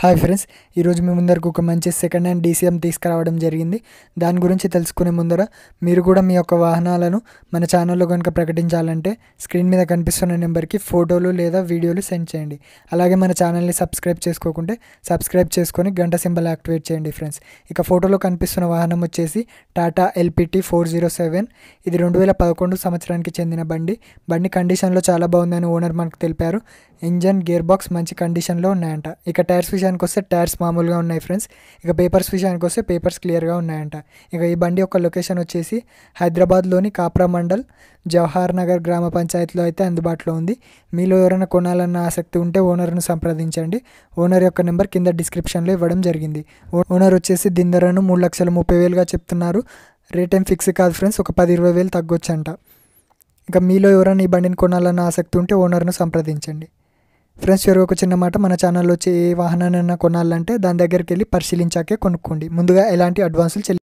hi friends ఈరోజు మీ ముందరకు ఒక మంచి సెకండ్ హ్యాండ్ డీసీఎం తీసుకురావడం జరిగింది దాని గురించి తెలుసుకునే ముందర మీరు కూడా మీ యొక్క వాహనాలను మన ఛానల్లో కనుక ప్రకటించాలంటే స్క్రీన్ మీద కనిపిస్తున్న నెంబర్కి ఫోటోలు లేదా వీడియోలు సెండ్ చేయండి అలాగే మన ఛానల్ని సబ్స్క్రైబ్ చేసుకోకుంటే సబ్స్క్రైబ్ చేసుకొని గంట సింబల్ యాక్టివేట్ చేయండి ఫ్రెండ్స్ ఇక ఫోటోలో కనిపిస్తున్న వాహనం వచ్చేసి Tata LPT four zero seven ఇది రెండు వేల పదకొండు సంవత్సరానికి చెందిన బండి బండి కండిషన్లో చాలా బాగుందని ఓనర్ మనకు తెలిపారు ఇంజన్ గేర్ బాక్స్ మంచి కండిషన్లో ఉన్నాయంట ఇక టైర్స్ విషయానికి వస్తే టైర్స్ మామూలుగా ఉన్నాయి ఫ్రెండ్స్ ఇక పేపర్స్ విషయానికి వస్తే పేపర్స్ క్లియర్గా ఉన్నాయంట ఇక ఈ బండి యొక్క లొకేషన్ వచ్చేసి హైదరాబాద్లోని కాప్రా మండల్ జవహర్ నగర్ గ్రామ పంచాయతీలో అయితే అందుబాటులో ఉంది మీలో ఎవరైనా కొనాలన్న ఆసక్తి ఉంటే ఓనర్ను సంప్రదించండి ఓనర్ యొక్క నెంబర్ కింద డిస్క్రిప్షన్లో ఇవ్వడం జరిగింది ఓనర్ వచ్చేసి దీని మూడు లక్షల ముప్పై వేలుగా చెప్తున్నారు రేట్ ఏం ఫిక్స్ కాదు ఫ్రెండ్స్ ఒక పది ఇరవై వేలు తగ్గొచ్చంట ఇక మీలో ఎవరైనా ఈ బండిని కొనాలన్న ఆసక్తి ఉంటే ఓనర్ను సంప్రదించండి ఫ్రెండ్స్ చివరికి ఒక చిన్న మాట మన ఛానల్లో వచ్చి ఏ వాహనాన్ని కొనాలంటే దాని దగ్గరికి వెళ్ళి పరిశీలించాకే కొనుక్కోండి ముందుగా ఎలాంటి అడ్వాన్సులు చెల్లి